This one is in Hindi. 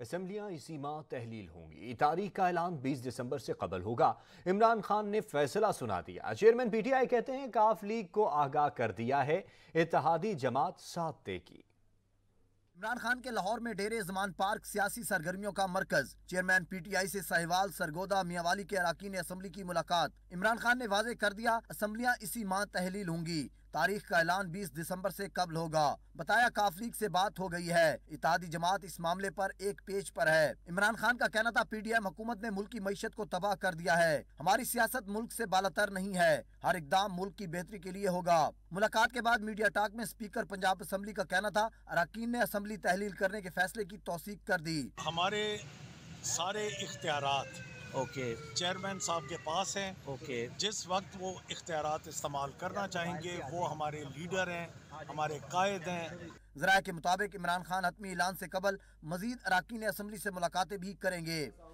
असम्बलियाँ इसी माह तहलील होंगी तारीख का ऐलान 20 दिसंबर से कबल होगा इमरान खान ने फैसला सुना दिया चेयरमैन पीटीआई कहते हैं काफ लीग को आगाह कर दिया है इतिहादी जमात साथ देगी इमरान खान के लाहौर में डेरे जमान पार्क सियासी सरगर्मियों का मरकज चेयरमैन पीटीआई से सहवाल सरगोदा मियावाली के अरकान असम्बली की मुलाकात इमरान खान ने वाजे कर दिया असम्बलियाँ इसी माह तहलील होंगी तारीख का ऐलान 20 दिसंबर से कबल होगा बताया काफ लीग से बात हो गई है इतादी जमात इस मामले पर एक पेज पर है इमरान खान का कहना था पीडीएम हुकूमत ने मुल्क की मीशत को तबाह कर दिया है हमारी सियासत मुल्क से बालतर नहीं है हर इकदाम मुल्क की बेहतरी के लिए होगा मुलाकात के बाद मीडिया टाक में स्पीकर पंजाब असम्बली का कहना था अरकान ने असम्बली तहलील करने के फैसले की तोसीक कर दी हमारे सारे इख्तियार ओके चेयरमैन साहब के पास हैं ओके जिस वक्त वो इख्तियार इस्तेमाल करना चाहेंगे वो हमारे लीडर हैं हमारे कायद हैं जरा के मुताबिक इमरान खान हतमी ऐलान से कबल मजीद अरकान असम्बली से मुलाकातें भी करेंगे